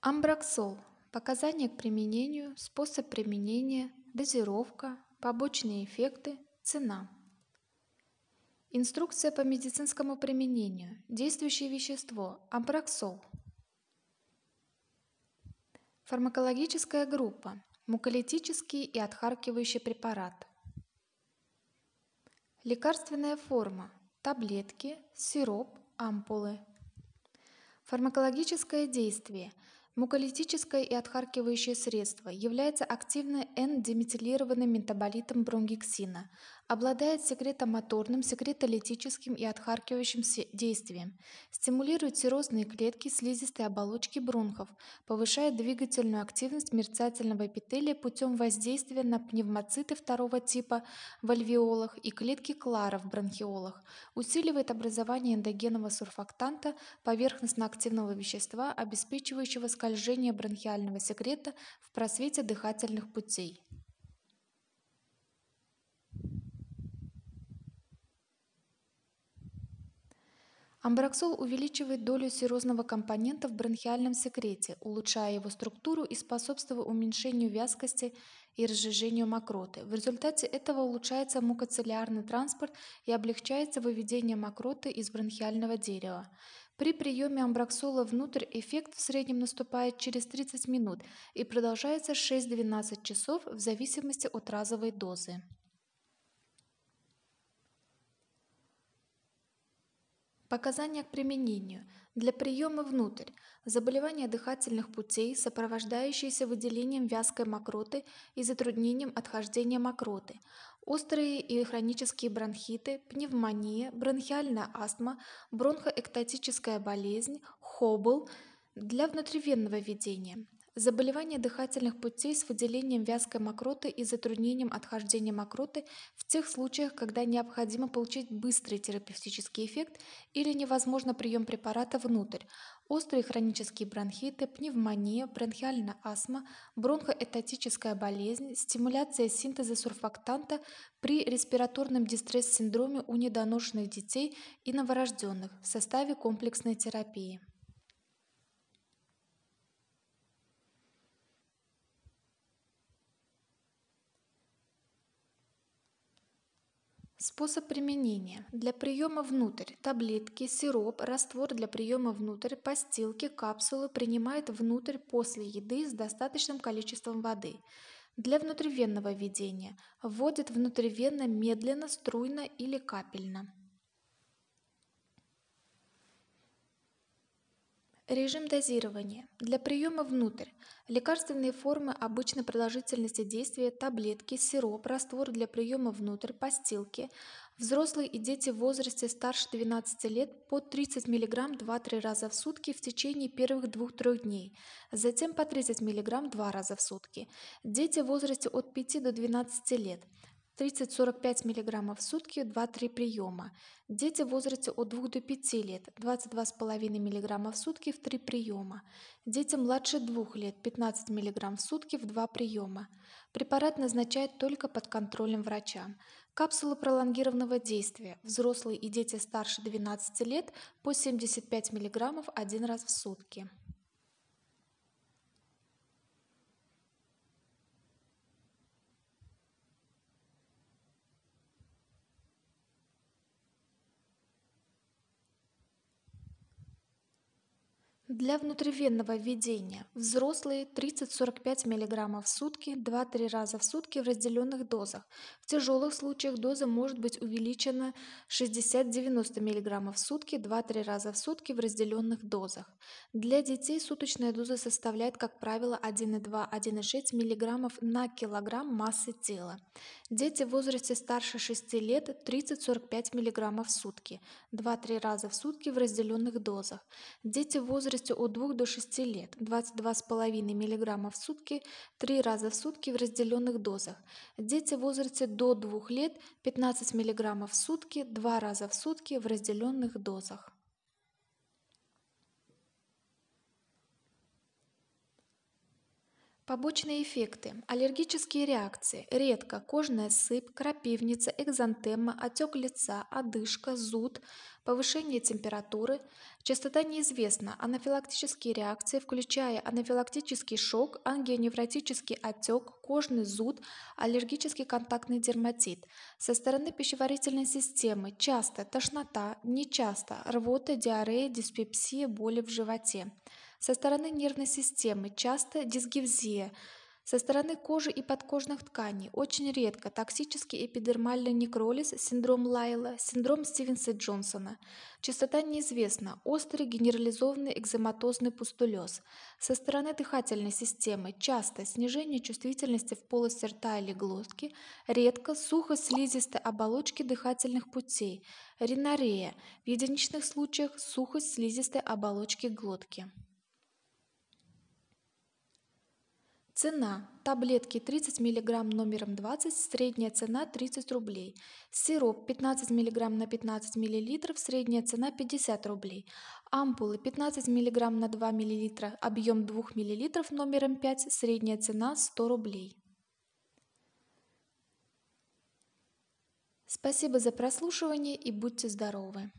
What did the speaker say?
Амброксол. Показания к применению, способ применения, дозировка, побочные эффекты, цена. Инструкция по медицинскому применению. Действующее вещество. Амброксол. Фармакологическая группа. Муколитический и отхаркивающий препарат. Лекарственная форма. Таблетки, сироп, ампулы. Фармакологическое действие – Муколитическое и отхаркивающее средство является активным N-диметилированным метаболитом бронгексина, обладает секретомоторным, секретолитическим и отхаркивающим действием, стимулирует серозные клетки слизистой оболочки бронхов, повышает двигательную активность мерцательного эпителия путем воздействия на пневмоциты второго типа в альвеолах и клетки клара в бронхиолах, усиливает образование эндогенного сурфактанта, поверхностно-активного вещества, обеспечивающего скоростную происхождение бронхиального секрета в просвете дыхательных путей. Амброксол увеличивает долю серозного компонента в бронхиальном секрете, улучшая его структуру и способствуя уменьшению вязкости и разжижению мокроты. В результате этого улучшается мукоцеллярный транспорт и облегчается выведение мокроты из бронхиального дерева. При приеме амброксола внутрь эффект в среднем наступает через 30 минут и продолжается 6-12 часов в зависимости от разовой дозы. Показания к применению. Для приема внутрь. Заболевания дыхательных путей, сопровождающиеся выделением вязкой мокроты и затруднением отхождения мокроты. Острые и хронические бронхиты, пневмония, бронхиальная астма, бронхоэктатическая болезнь, хобл. Для внутривенного введения. Заболевания дыхательных путей с выделением вязкой мокроты и затруднением отхождения мокроты в тех случаях, когда необходимо получить быстрый терапевтический эффект или невозможно прием препарата внутрь, острые хронические бронхиты, пневмония, бронхиальная астма, бронхоэтатическая болезнь, стимуляция синтеза сурфактанта при респираторном дистресс-синдроме у недоношенных детей и новорожденных в составе комплексной терапии. Способ применения. Для приема внутрь таблетки, сироп, раствор для приема внутрь, постилки, капсулы принимает внутрь после еды с достаточным количеством воды. Для внутривенного введения вводит внутривенно медленно, струйно или капельно. Режим дозирования. Для приема внутрь. Лекарственные формы обычной продолжительности действия, таблетки, сироп, раствор для приема внутрь, постилки. Взрослые и дети в возрасте старше 12 лет по 30 мг 2-3 раза в сутки в течение первых 2-3 дней, затем по 30 мг 2 раза в сутки. Дети в возрасте от 5 до 12 лет. 30-45 мг в сутки 2-3 приема. Дети в возрасте от 2 до 5 лет 22,5 мг в сутки в 3 приема. Дети младше 2 лет 15 мг в сутки в 2 приема. Препарат назначают только под контролем врача. Капсулы пролонгированного действия. Взрослые и дети старше 12 лет по 75 мг один раз в сутки. Для внутривенного введения взрослые 30-45 мг в сутки 2-3 раза в сутки в разделенных дозах. В тяжелых случаях доза может быть увеличена 60-90 мг в сутки 2-3 раза в сутки в разделенных дозах. Для детей суточная доза составляет, как правило, 1,2-1,6 мг на килограмм массы тела. Дети в возрасте старше 6 лет 30-45 мг в сутки 2-3 раза в сутки в разделенных дозах. Дети в возрасте возрасте от 2 до 6 лет 22,5 мг в сутки 3 раза в сутки в разделенных дозах. Дети в возрасте до 2 лет 15 мг в сутки 2 раза в сутки в разделенных дозах. Побочные эффекты. Аллергические реакции. Редко кожная сыпь, крапивница, экзантема, отек лица, одышка, зуд, повышение температуры. Частота неизвестна. Анафилактические реакции, включая анафилактический шок, ангионевротический отек, кожный зуд, аллергический контактный дерматит. Со стороны пищеварительной системы часто тошнота, нечасто рвота, диарея, диспепсия, боли в животе со стороны нервной системы, часто дисгевзия, со стороны кожи и подкожных тканей, очень редко токсический эпидермальный некролиз, синдром Лайла, синдром Стивенса Джонсона. Частота неизвестна, острый генерализованный экзематозный пустулез. Со стороны дыхательной системы часто снижение чувствительности в полости рта или глотки, редко сухо-слизистой оболочки дыхательных путей, ринорея, в единичных случаях сухость слизистой оболочки глотки. Цена. Таблетки 30 мг номером 20, средняя цена 30 рублей. Сироп 15 мг на 15 мл, средняя цена 50 рублей. Ампулы 15 мг на 2 мл, объем 2 мл номером 5, средняя цена 100 рублей. Спасибо за прослушивание и будьте здоровы!